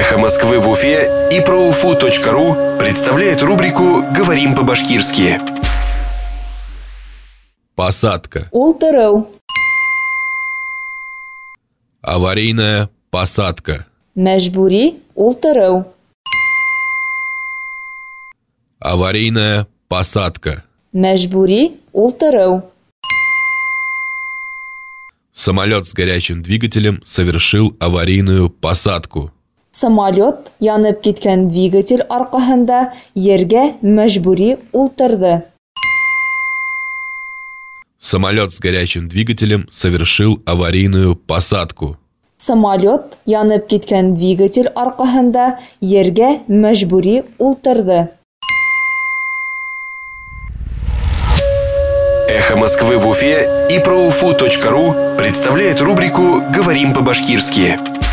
«Эхо Москвы» в Уфе и проуфу.ру представляет рубрику «Говорим по-башкирски». Посадка. Ултерел. Аварийная посадка. Межбури ултерел. Аварийная посадка. Межбури ултерел. Самолет с горящим двигателем совершил аварийную посадку. Самолет янып киткән двигатель арҡаһында ергә мәжбүри ултырҙы. Самолет с горячим двигателем совершил аварийную посадку. Самолет янып киткән двигатель арҡаһында ергә мәжбүри ултырҙы. «Эхо Москвы» в Уфе и проуфу.ру представляет рубрику «Говорим по-башкирски».